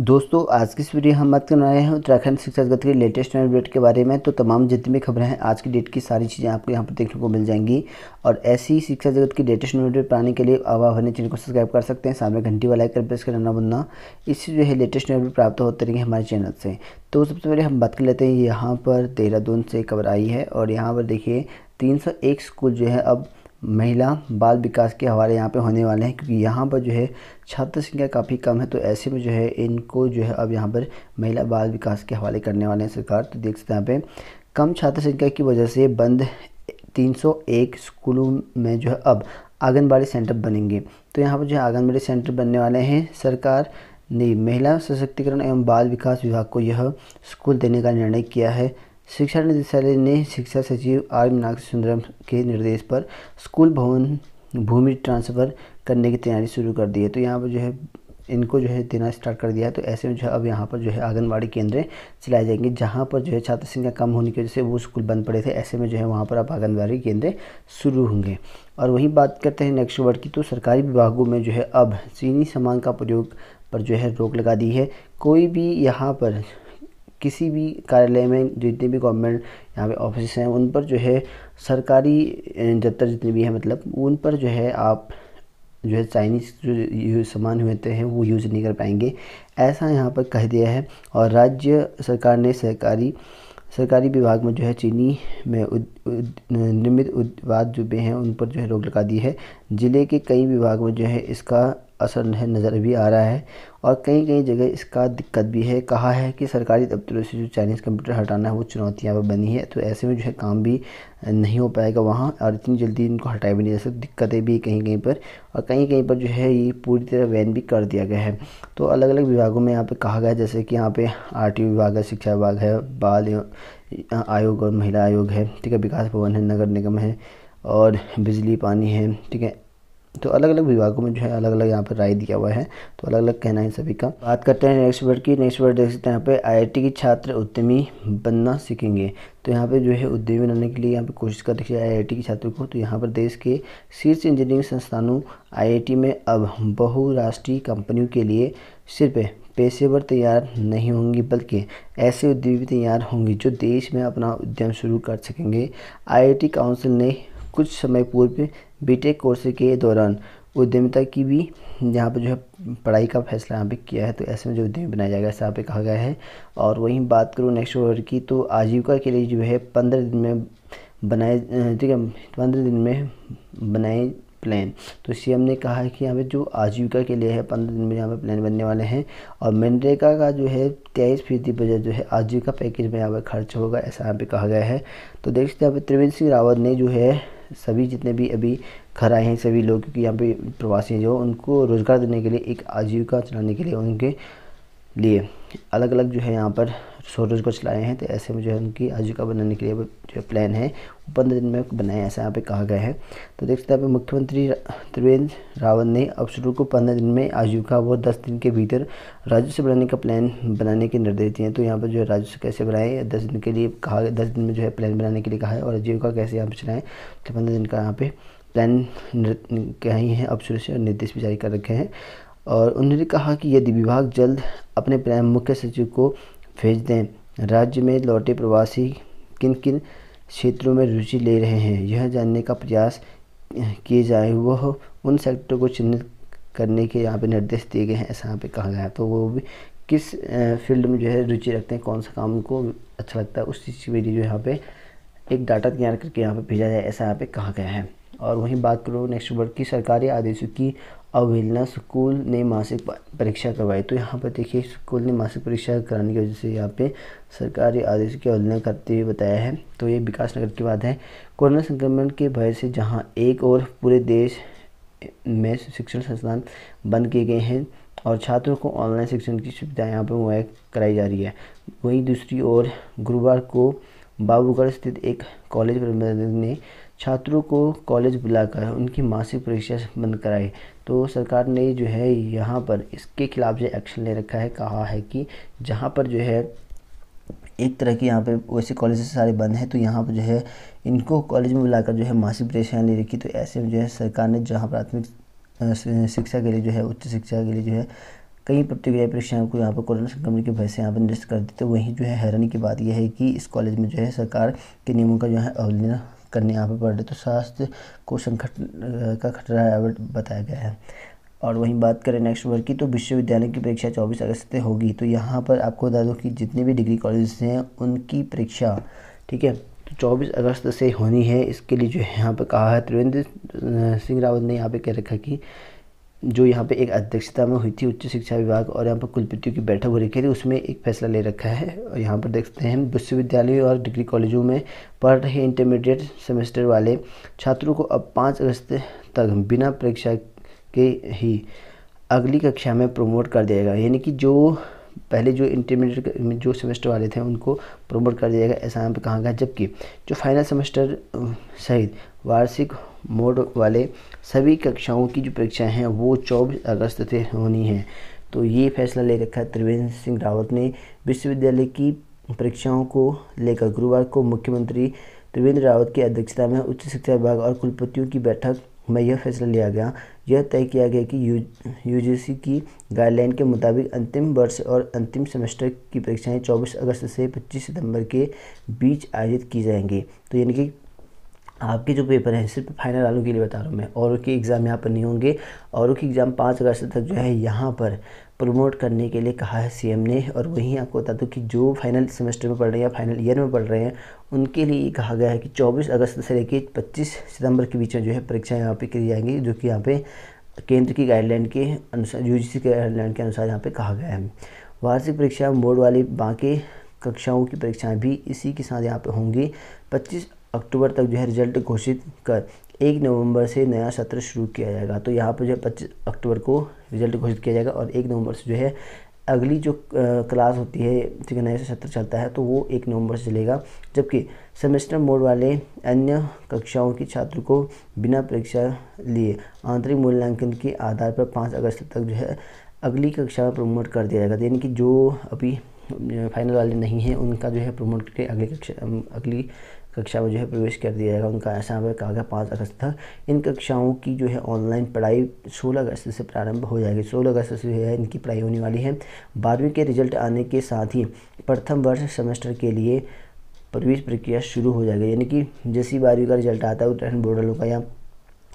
दोस्तों आज की इस वीडियो हम बात करने वाले हैं उत्तराखंड शिक्षा गति के लेटेस्ट अपडेट के बारे में तो तमाम जितनी भी खबरें हैं आज की डेट की सारी चीज़ें आपको यहाँ पर देखने को मिल जाएंगी और ऐसी शिक्षा जगत की लेटेस्ट अपडेट पाने के लिए अब आप चैनल को सब्सक्राइब कर सकते हैं सामने घंटी वाला कर प्रेस करना बनना इससे जो है लेटेस्ट अपडेट प्राप्त होते रहेंगे हमारे चैनल से तो सबसे पहले हम बात कर लेते हैं यहाँ पर देहरादून से खबर आई है और यहाँ पर देखिए तीन स्कूल जो है अब महिला बाल विकास के हवाले यहाँ पे होने वाले हैं क्योंकि यहाँ पर जो है छात्र संख्या काफ़ी कम है तो ऐसे में जो है इनको जो है अब यहाँ पर महिला बाल विकास के हवाले करने वाले हैं सरकार तो देख सकते हैं यहाँ पे कम छात्र संख्या की वजह से बंद 301 स्कूलों में जो है अब आंगनबाड़ी सेंटर बनेंगे तो यहाँ पर जो है आंगनबाड़ी सेंटर बनने वाले हैं सरकार ने महिला सशक्तिकरण एवं बाल विकास विभाग को यह स्कूल देने का निर्णय किया है शिक्षा निदेशालय ने शिक्षा सचिव आर मीनाक्षी सुंदरम के निर्देश पर स्कूल भवन भूमि ट्रांसफ़र करने की तैयारी शुरू कर दी है तो यहाँ पर जो है इनको जो है देना स्टार्ट कर दिया है तो ऐसे में जो है अब यहाँ पर जो है आंगनबाड़ी केंद्र चलाए जाएंगे जहाँ पर जो है छात्र संख्या कम होने की वजह से वो स्कूल बंद पड़े थे ऐसे में जो है वहाँ पर अब आंगनबाड़ी केंद्र शुरू होंगे और वहीं बात करते हैं नेक्स्ट वर्ड की तो सरकारी विभागों में जो है अब चीनी सामान का प्रयोग पर जो है रोक लगा दी है कोई भी यहाँ पर किसी भी कार्यालय में जितने भी गवर्नमेंट यहाँ पे ऑफिस हैं उन पर जो है सरकारी दफ्तर जितने भी हैं मतलब उन पर जो है आप जो है चाइनीज़ जो सामान होते हैं वो यूज़ नहीं कर पाएंगे ऐसा यहाँ पर कह दिया है और राज्य सरकार ने सरकारी सरकारी विभाग में जो है चीनी में उद, उद, निर्मित उत्पाद जो भी हैं उन पर जो है रोक लगा दी है ज़िले के कई विभाग में जो है इसका असर नज़र भी आ रहा है और कई कई जगह इसका दिक्कत भी है कहा है कि सरकारी दफ्तरों से जो चाइनीज़ कंप्यूटर हटाना है वो चुनौतियाँ बनी है तो ऐसे में जो है काम भी नहीं हो पाएगा वहाँ और इतनी जल्दी इनको हटाया भी नहीं जा सकता दिक्कतें भी कहीं कहीं पर और कहीं कहीं पर जो है ये पूरी तरह वैन भी कर दिया गया है तो अलग अलग विभागों में यहाँ पर कहा गया जैसे कि यहाँ पर आर विभाग है शिक्षा विभाग है बाल आयोग और महिला आयोग है ठीक है विकास भवन है नगर निगम है और बिजली पानी है ठीक है तो अलग अलग विभागों में जो है अलग अलग यहाँ पर राय दिया हुआ है तो अलग अलग कहना है सभी का बात करते हैं नेक्स्ट वर्ड की नेक्स्ट वर्ड देख सकते हैं यहाँ पे आईआईटी के छात्र उद्यमी बनना सीखेंगे तो यहाँ पे जो है उद्यमी बनाने के लिए यहाँ पे कोशिश कर रखी है आई के छात्रों को तो यहाँ पर देश के शीर्ष इंजीनियरिंग संस्थानों आई में अब बहुराष्ट्रीय कंपनियों के लिए सिर्फ पेशेवर तैयार नहीं होंगी बल्कि ऐसे उद्यमी तैयार होंगे जो देश में अपना उद्यम शुरू कर सकेंगे आई काउंसिल ने कुछ समय पूर्व बीटेक कोर्स के दौरान उद्यमिता की भी यहाँ पर जो है पढ़ाई का फैसला यहाँ पे किया है तो ऐसे में जो उद्यमी बनाया जाएगा ऐसा यहाँ पे कहा गया है और वहीं बात करूँ नेक्स्ट ओवर की तो आजीविका के लिए जो है पंद्रह दिन में बनाए ठीक है पंद्रह दिन में बनाए प्लान तो एम ने कहा है कि यहाँ पे जो आजीविका के लिए है पंद्रह दिन में यहाँ पे प्लान बनने वाले हैं और मनरेगा का जो है तेईस फीसदी बजट जो है आजीविका पैकेज में यहाँ पर खर्च होगा ऐसा यहाँ पे कहा गया है तो देख सकते हैं यहाँ पे त्रिवेंद्र सिंह रावत ने जो है सभी जितने भी अभी घर आए हैं सभी लोग क्योंकि यहाँ पे प्रवासी जो उनको रोज़गार देने के लिए एक आजीविका चलाने के लिए उनके लिए अलग अलग जो है यहाँ पर सूरज को चलाए हैं तो ऐसे में जो है उनकी आजीविका बनाने के लिए जो प्लान है वो पंद्रह दिन में बनाए ऐसा यहाँ पे कहा गया है तो देख सकते हैं यहाँ मुख्यमंत्री त्रिवेंद्र रावत ने अफसरों को पंद्रह दिन में आजीविका वो दस दिन के भीतर राजस्व बनाने का प्लान बनाने के निर्देश दिए हैं तो यहाँ पर जो है राजस्व कैसे बनाए दस दिन के लिए कहा दस दिन में जो है प्लान बनाने के लिए कहा है और आजीविका कैसे यहाँ पर चलाएँ तो पंद्रह दिन का यहाँ पर प्लान कहीं है अफसरों से निर्देश भी जारी कर रखे हैं और उन्होंने कहा कि यदि विभाग जल्द अपने प्राइम मुख्य सचिव को भेज दें राज्य में लौटे प्रवासी किन किन क्षेत्रों में रुचि ले रहे हैं यह जानने का प्रयास किए जाए वह उन सेक्टर को चिन्हित करने के यहाँ पे निर्देश दिए गए हैं ऐसा यहाँ पे कहा गया तो वो भी किस फील्ड में जो है रुचि रखते हैं कौन सा काम उनको अच्छा लगता है उस चीज़ के लिए जो यहाँ पे एक डाटा तैयार करके यहाँ पे भेजा जाए ऐसा यहाँ पे कहा गया है और वहीं बात करो नेक्स्ट वर्ड की सरकारी आदेशों की अवहेलना स्कूल ने मासिक परीक्षा करवाई तो यहाँ पर देखिए स्कूल ने मासिक परीक्षा कराने की वजह से यहाँ पे सरकारी आदेश की अवहेलना करते हुए बताया है तो ये विकास नगर की बात है कोरोना संक्रमण के भय से जहाँ एक और पूरे देश में शिक्षण संस्थान बंद किए गए हैं और छात्रों को ऑनलाइन शिक्षण की सुविधा यहाँ पर मुहैया कराई जा रही है वहीं दूसरी ओर गुरुवार को बाबूगढ़ स्थित एक कॉलेज प्रबंधक ने छात्रों को कॉलेज बुलाकर उनकी मासिक परीक्षा बंद कराई तो सरकार ने जो है यहाँ पर इसके खिलाफ जो एक्शन ले रखा है कहा है कि जहाँ पर जो है एक तरह की यहाँ पे वैसे कॉलेज सारे बंद हैं तो यहाँ पर जो है इनको कॉलेज में बुलाकर जो है मासिक परीक्षाएँ ले रखी तो ऐसे में जो है सरकार ने जहाँ प्राथमिक शिक्षा के लिए जो है उच्च शिक्षा के लिए जो है कई प्रतिक्रिया परीक्षाओं को यहाँ पर कोरोना संक्रमण के भय से यहाँ पर निरस्त कर दी तो वहीं जो है हैरानी की बात यह है कि इस कॉलेज में जो है सरकार के नियमों का जो है अवलंबन करने यहाँ पर पड़ रहे तो स्वास्थ्य को संकट का खतरा बताया गया है और वहीं बात करें नेक्स्ट वर्ग की तो विश्वविद्यालय की परीक्षा 24 अगस्त से होगी तो यहाँ पर आपको बता दूँ कि जितने भी डिग्री कॉलेज हैं उनकी परीक्षा ठीक है तो चौबीस अगस्त से होनी है इसके लिए जो है यहाँ पर कहा है त्रिवेंद्र सिंह रावत ने यहाँ पे कह रखा कि जो यहाँ पे एक अध्यक्षता में हुई थी उच्च शिक्षा विभाग और यहाँ पर कुलपतियों की बैठक हो रखी थी उसमें एक फैसला ले रखा है और यहाँ पर देखते हैं विश्वविद्यालय और डिग्री कॉलेजों में पढ़ रहे इंटरमीडिएट सेमेस्टर वाले छात्रों को अब पाँच अगस्त तक बिना परीक्षा के ही अगली कक्षा में प्रमोट कर दिया जाएगा यानी कि जो पहले जो इंटरमीडिएट जो सेमेस्टर वाले थे उनको प्रमोट कर दिया जाएगा ऐसा यहाँ पर कहा गया जबकि जो फाइनल सेमेस्टर सहित वार्षिक मोड वाले सभी कक्षाओं की जो परीक्षा हैं वो 24 अगस्त से होनी है तो ये फैसला ले रखा त्रिवेंद्र सिंह रावत ने विश्वविद्यालय की परीक्षाओं को लेकर गुरुवार को मुख्यमंत्री त्रिवेंद्र रावत की अध्यक्षता में उच्च शिक्षा विभाग और कुलपतियों की बैठक में यह फैसला लिया गया यह तय किया गया कि यू यूजीसी की गाइडलाइन के मुताबिक अंतिम वर्ष और अंतिम सेमेस्टर की परीक्षाएं 24 अगस्त से 25 सितंबर के बीच आयोजित की जाएंगी तो यानी कि आपके जो पेपर हैं सिर्फ फाइनल वालों के लिए बता रहा हूँ मैं और के एग्ज़ाम यहाँ पर नहीं होंगे औरों के एग्ज़ाम पाँच अगस्त तक जो है यहाँ पर प्रमोट करने के लिए कहा है सीएम ने और वहीं आपको बता दूँ कि जो फाइनल सेमेस्टर में पढ़ रहे हैं या फाइनल ईयर में पढ़ रहे हैं उनके लिए कहा गया है कि चौबीस अगस्त से लेकर पच्चीस सितंबर के बीच में जो है परीक्षाएँ यहाँ पर करी जाएंगी जो कि यहाँ पर केंद्र की गाइडलाइन के अनुसार यू जी गाइडलाइन के अनुसार यहाँ पर कहा गया है वार्षिक परीक्षा बोर्ड वाली बाकी कक्षाओं की परीक्षाएँ भी इसी के साथ यहाँ पर होंगी 25 अक्टूबर तक जो है रिजल्ट घोषित कर एक नवंबर से नया सत्र शुरू किया जाएगा तो यहाँ पर जो है पच्चीस अक्टूबर को रिजल्ट घोषित किया जाएगा और एक नवंबर से जो है अगली जो क्लास होती है ठीक है नया सत्र चलता है तो वो एक नवंबर से चलेगा जबकि सेमेस्टर मोड वाले अन्य कक्षाओं के छात्रों को बिना परीक्षा लिए आंतरिक मूल्यांकन के आधार पर पाँच अगस्त तक जो है अगली कक्षा में प्रमोट कर दिया जाएगा तो यानी कि जो अभी फाइनल वाले नहीं हैं उनका जो है प्रमोट करके अगली कक्षा अगली कक्षा में जो है प्रवेश कर दिया जाएगा उनका ऐसा हमें कहा गया पाँच अगस्त तक इन कक्षाओं की जो है ऑनलाइन पढ़ाई सोलह अगस्त से प्रारंभ हो जाएगी सोलह अगस्त से जो है इनकी पढ़ाई होने वाली है बारहवीं के रिजल्ट आने के साथ ही प्रथम वर्ष सेमेस्टर के लिए प्रवेश प्रक्रिया शुरू हो जाएगी यानी कि जैसी बारहवीं का रिजल्ट आता है उत्तराखंड बोर्ड वालों का या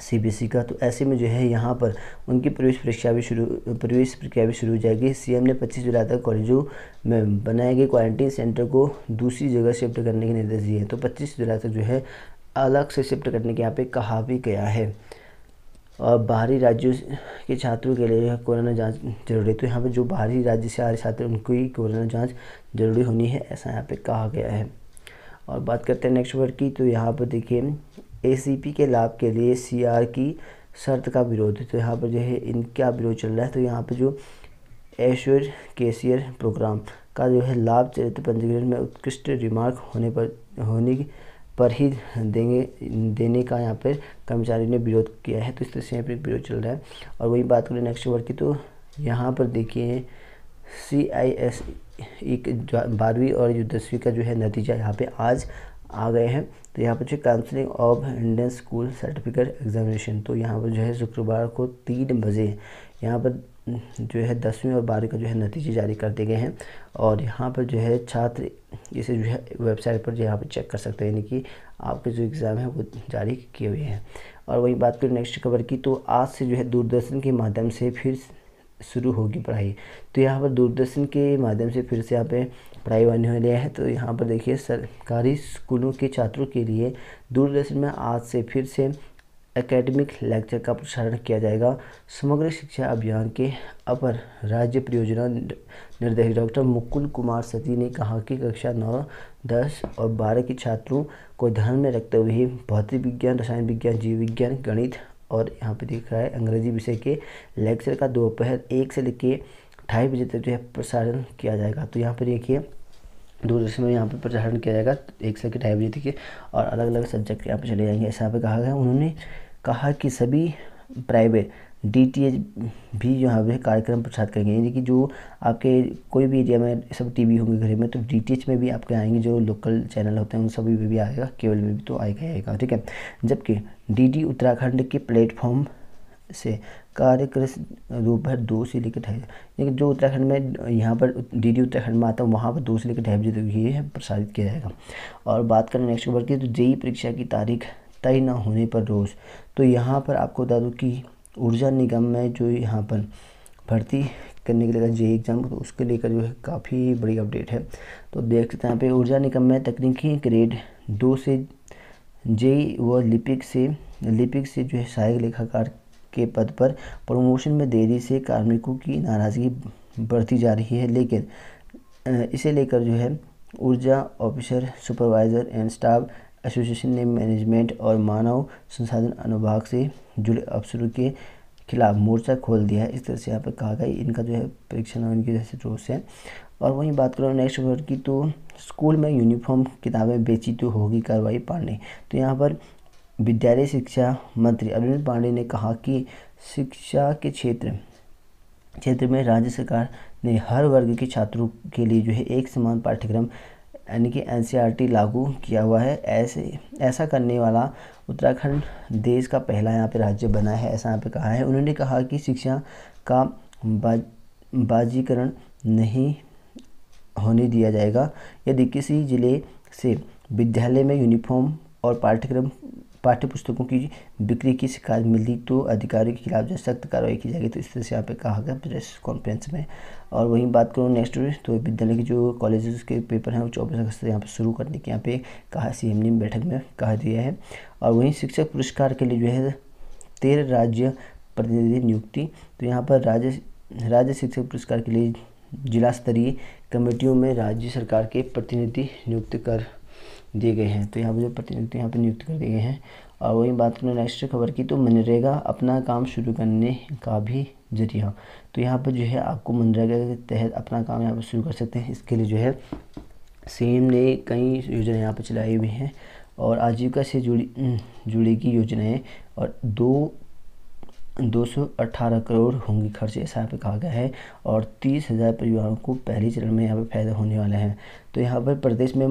सीबीएसई e का तो ऐसे में जो है यहाँ पर उनकी प्रवेश परीक्षा भी शुरू प्रवेश प्रक्रिया भी शुरू हो जाएगी सीएम ने 25 जुलाई तक कॉलेजों में बनाए गए क्वारंटीन सेंटर को दूसरी जगह शिफ्ट करने के निर्देश दिए हैं तो 25 जुलाई तक जो है अलग से शिफ्ट करने के यहाँ पे कहा भी गया है और बाहरी राज्यों के छात्रों के लिए कोरोना जाँच जरूरी है तो यहाँ पर जो बाहरी राज्य से आ रहे छात्र उनको ही कोरोना जाँच जरूरी होनी है ऐसा यहाँ पर कहा गया है और बात करते हैं नेक्स्ट वर्ड की तो यहाँ पर देखिए एसीपी के लाभ के लिए सीआर की शर्त का विरोध तो यहाँ पर जो है इनका विरोध चल रहा है तो यहाँ पर जो ऐश्वर्य केसियर प्रोग्राम का जो है लाभ चरित्र पंजीकरण में उत्कृष्ट रिमार्क होने पर होने पर ही देंगे देने का यहाँ पर कर्मचारी ने विरोध किया है तो इस तरह से यहाँ पर विरोध चल रहा है और वही बात करें नेक्स्ट वर्ड की तो यहाँ पर देखिए सी आई एस एक बारहवीं और दसवीं का जो है नतीजा यहाँ पे आज आ गए हैं तो यहाँ पर जो counselling of Indian school certificate examination तो यहाँ पर जो है शुक्रवार को तीन बजे यहाँ पर जो है दसवीं और बारहवीं का जो है नतीजे जारी कर दिए गए हैं और यहाँ पर जो है छात्र इसे जो है वेबसाइट पर जो यहाँ पर चेक कर सकते हैं यानी कि आपके जो एग्ज़ाम है वो जारी किए हुए हैं और वही बात करें नेक्स्ट खबर की तो आज से जो है दूरदर्शन के माध्यम से फिर शुरू होगी पढ़ाई तो यहाँ पर दूरदर्शन के माध्यम से फिर से यहाँ पे पढ़ाई होने वाली है तो यहाँ पर देखिए सरकारी स्कूलों के छात्रों के लिए दूरदर्शन में आज से फिर से एकेडमिक लेक्चर का प्रसारण किया जाएगा समग्र शिक्षा अभियान के अपर राज्य परियोजना निर्देशक डॉक्टर मुकुल कुमार सती ने कहा कि कक्षा नौ दस और बारह के छात्रों को ध्यान में रखते हुए भौतिक विज्ञान रसायन विज्ञान जीव विज्ञान गणित और यहाँ पे दिख रहा है अंग्रेजी विषय के लेक्चर का दोपहर एक से लेके ढाई बजे तक जो है प्रसारण किया जाएगा तो यहाँ पर देखिए दूरदर्शन में यहाँ पर प्रसारण किया जाएगा एक से लेकर ढाई बजे तक और अलग अलग सब्जेक्ट यहाँ पर चले जाएंगे ऐसा यहाँ पे कहा गया उन्होंने कहा कि सभी प्राइवेट डी टी एच भी जो है कार्यक्रम प्रसारित करेंगे यानी कि जो आपके कोई भी एरिया में सब टीवी होंगे घर में तो डी टी एच में भी आपके आएंगे जो लोकल चैनल होते हैं उन सभी में भी आएगा केवल में भी तो आएगा आएगा ठीक है जबकि डी डी उत्तराखंड के प्लेटफॉर्म से कार्यक्रम दोपहर दो से लेकर ढाई लेकिन जो उत्तराखंड में यहाँ पर डी डी उत्तराखंड में आता है वहाँ पर दो से लेकर ढाई बजे तक ये प्रसारित किया जाएगा और बात करें नेक्स्ट खबर की तो जेई परीक्षा की तारीख तय ना होने पर रोज़ तो यहाँ पर आपको बता दूँ कि ऊर्जा निगम में जो यहाँ पर भर्ती करने के लिए जे एग्ज़ाम तो उसके लेकर जो है काफ़ी बड़ी अपडेट है तो देख सकते हैं यहाँ पे ऊर्जा निगम में तकनीकी ग्रेड दो से जे व लिपिक से लिपिक से जो है सहायक लेखाकार के पद पर प्रमोशन में देरी से कार्मिकों की नाराज़गी बढ़ती जा रही है लेकिन इसे लेकर जो है ऊर्जा officer supervisor and staff association ने मैनेजमेंट और मानव संसाधन अनुभाग से जुड़े अफसरों के खिलाफ मोर्चा खोल दिया है इस तरह से यहाँ पर कहा गया इनका जो है परीक्षण है इनकी जैसे रोस है और वहीं बात करो नेक्स्ट वर्ड की तो स्कूल में यूनिफॉर्म किताबें बेची तो होगी कार्रवाई पांडे तो यहाँ पर विद्यालय शिक्षा मंत्री अरविंद पांडे ने कहा कि शिक्षा के क्षेत्र क्षेत्र में राज्य सरकार ने हर वर्ग के छात्रों के लिए जो है एक समान पाठ्यक्रम यानी कि एन e लागू किया हुआ है ऐसे ऐसा करने वाला उत्तराखंड देश का पहला यहाँ पे राज्य बना है ऐसा यहाँ पे कहा है उन्होंने कहा कि शिक्षा का बा, बाजीकरण नहीं होने दिया जाएगा यदि किसी ज़िले से विद्यालय में यूनिफॉर्म और पाठ्यक्रम पाठ्य पुस्तकों की बिक्री की शिकायत मिली तो अधिकारियों के खिलाफ जो सख्त कार्रवाई की जाएगी तो इस तरह से यहाँ पे कहा गया प्रेस कॉन्फ्रेंस में और वहीं बात करूँ नेक्स्ट तो विद्यालय के जो कॉलेजेस के पेपर हैं वो चौबीस अगस्त से यहाँ पर शुरू करने के यहाँ पे कहा सी एम ने बैठक में कहा दिया है और वहीं शिक्षक पुरस्कार के लिए जो है तेरह राज्य प्रतिनिधि नियुक्ति तो यहाँ पर राज्य राज्य शिक्षक पुरस्कार के लिए जिला स्तरीय कमेटियों में राज्य सरकार के प्रतिनिधि नियुक्त कर दिए गए हैं तो यहाँ पर जो प्रतिनिधित्व तो यहाँ पर नियुक्त कर दिए गए हैं और वही बात करें नेक्स्ट खबर की तो मनरेगा अपना काम शुरू करने का भी जरिया तो यहाँ पर जो है आपको मनरेगा के तहत अपना काम यहाँ पर शुरू कर सकते हैं इसके लिए जो है सीएम ने कई योजनाएं यहाँ पर चलाई हुई हैं और आजीविका से जुड़ी जुड़ेगी योजनाएं और दो 218 करोड़ होंगी खर्च ऐसा पे कहा गया है और तीस हज़ार परिवारों को पहले चरण में यहाँ पर फ़ायदा होने वाला है तो यहाँ पर प्रदेश में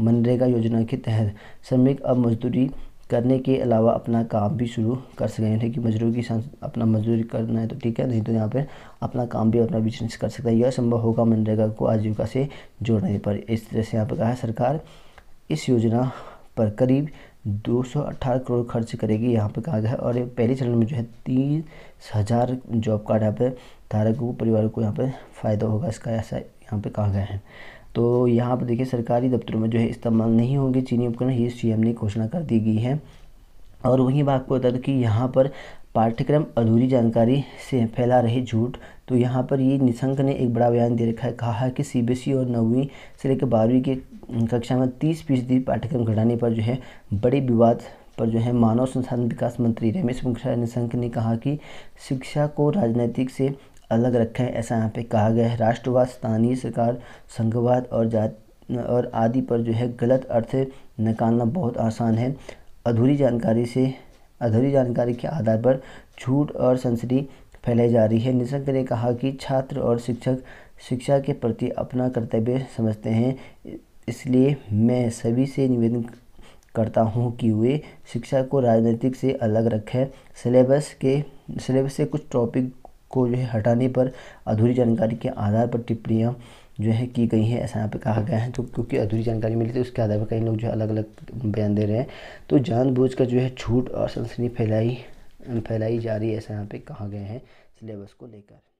मनरेगा योजना के तहत श्रमिक अब मजदूरी करने के अलावा अपना काम भी शुरू कर सकें यानी कि मजदूर की अपना मजदूरी करना है तो ठीक है नहीं तो यहाँ पर अपना काम भी अपना बिजनेस कर सकता है यह संभव होगा मनरेगा को आजीविका से जोड़ने पर इस तरह से यहाँ पर कहा है सरकार इस योजना पर करीब दो सौ करोड़ खर्च करेगी यहाँ पे कहा गया है और पहले चरण में जो है तीस हज़ार जॉब कार्ड यहाँ पे धारकों परिवार को यहाँ पे फ़ायदा होगा इसका ऐसा यहाँ पे कहा गया है तो यहाँ पर देखिए सरकारी दफ्तरों में जो है इस्तेमाल नहीं होंगे चीनी उपकरण ये सीएम ने घोषणा कर दी गई है और वहीं बात को बता दें कि यहाँ पर पाठ्यक्रम अधूरी जानकारी से फैला रहे झूठ तो यहाँ पर ये निशंक ने एक बड़ा बयान दे रखा है कहा है कि सीबीएसई e और नौवीं से लेकर बारहवीं के कक्षा में तीस फीसदी पाठ्यक्रम घटाने पर जो है बड़े विवाद पर जो है मानव संसाधन विकास मंत्री रमेश पोखरियाल निशंक ने कहा कि शिक्षा को राजनीतिक से अलग रखें ऐसा यहाँ पे कहा गया है राष्ट्रवाद स्थानीय सरकार संघवाद और जात और आदि पर जो है गलत अर्थ निकालना बहुत आसान है अधूरी जानकारी से अधूरी जानकारी के आधार पर झूठ और सनसनी फैलाई जा रही है निशंक ने कहा कि छात्र और शिक्षक शिक्षा के प्रति अपना कर्तव्य समझते हैं इसलिए मैं सभी से निवेदन करता हूँ कि वे शिक्षा को राजनीतिक से अलग रखें सिलेबस के सिलेबस से कुछ टॉपिक को जो है हटाने पर अधूरी जानकारी के आधार पर टिप्पणियाँ जो है की गई है ऐसा यहाँ पे कहा गया है जो तो क्योंकि अधूरी जानकारी मिली थी तो उसके आधार पर कई लोग जो है अलग अलग बयान दे रहे हैं तो जानबूझ कर जो है छूट और सनसनी फैलाई फैलाई जा रही है ऐसा यहाँ पे कहा गया है सिलेबस को लेकर